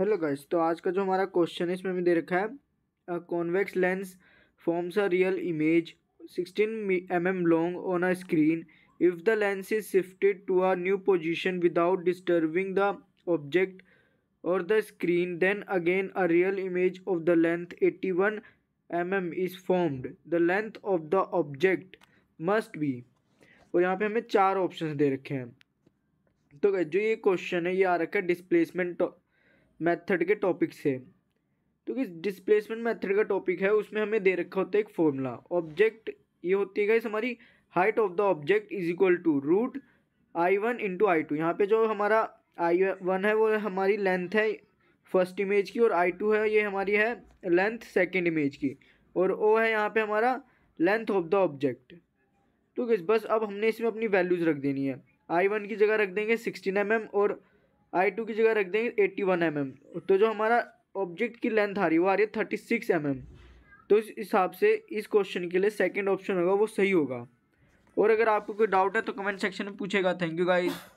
hello guys तो आज का जो हमारा क्वेश्चन है इसमें हमें दे रखा है convex lens forms a real image 16 M M long on a screen if the lens is shifted to a new position without disturbing the object और the screen then again a real image of the length 81 M M is formed the length of the object must be और यहाँ पे हमें चार option दे रखे हैं तो जो ये क्वेश्चन है ये आ रखा है डिस्प्लेसमेंट मेथड के टॉपिक से तो किस डिस्प्लेसमेंट मेथड का टॉपिक है उसमें हमें दे रखा होता है एक फॉर्मूला ऑब्जेक्ट ये होती है गाइस हमारी height of the object is equal to root I one into I two यहाँ पर जो हमारा आई वन है वो हमारी लेंथ है फर्स्ट इमेज की और आई टू है ये हमारी है लेंथ सेकेंड इमेज की और ओ है यहाँ पर हमारा लेंथ ऑफ द ऑब्जेक्ट तो बस अब हमने इसमें अपनी वैल्यूज़ रख देनी है आई वन की जगह रख देंगे सिक्सटीन एम एम और आई टू की जगह रख देंगे एट्टी वन एम एम तो जो हमारा ऑब्जेक्ट की लेंथ आ रही है वो आ रही है थर्टी सिक्स एम एम तो इस हिसाब से इस क्वेश्चन के लिए सेकेंड ऑप्शन होगा वो सही होगा और अगर आपको कोई डाउट है तो कमेंट सेक्शन में पूछेगा थैंक यू गाइज़